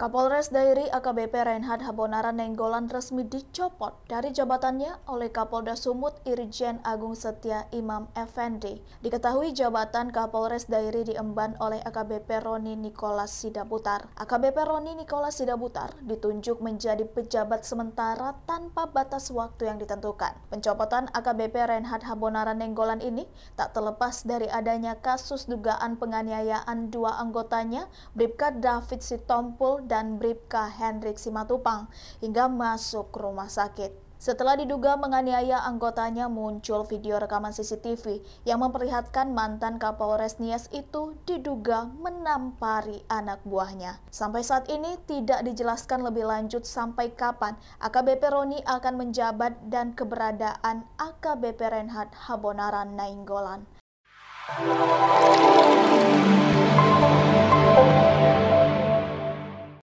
Kapolres Dairi AKBP Reinhard Habonara Nenggolan resmi dicopot dari jabatannya oleh Kapolda Sumut Irjen Agung Setia Imam Effendi. Diketahui jabatan Kapolres Dairi diemban oleh AKBP Roni Nikolas Sidabutar. AKBP Roni Nikolas Sidabutar ditunjuk menjadi pejabat sementara tanpa batas waktu yang ditentukan. Pencopotan AKBP Reinhard Habonara Nenggolan ini tak terlepas dari adanya kasus dugaan penganiayaan dua anggotanya, Bribka David Sitompul dan Bribka Hendrik Simatupang hingga masuk rumah sakit. Setelah diduga menganiaya anggotanya muncul video rekaman CCTV yang memperlihatkan mantan Kapolres Nias itu diduga menampari anak buahnya. Sampai saat ini tidak dijelaskan lebih lanjut sampai kapan AKBP Roni akan menjabat dan keberadaan AKBP Renhat Habonaran Nainggolan.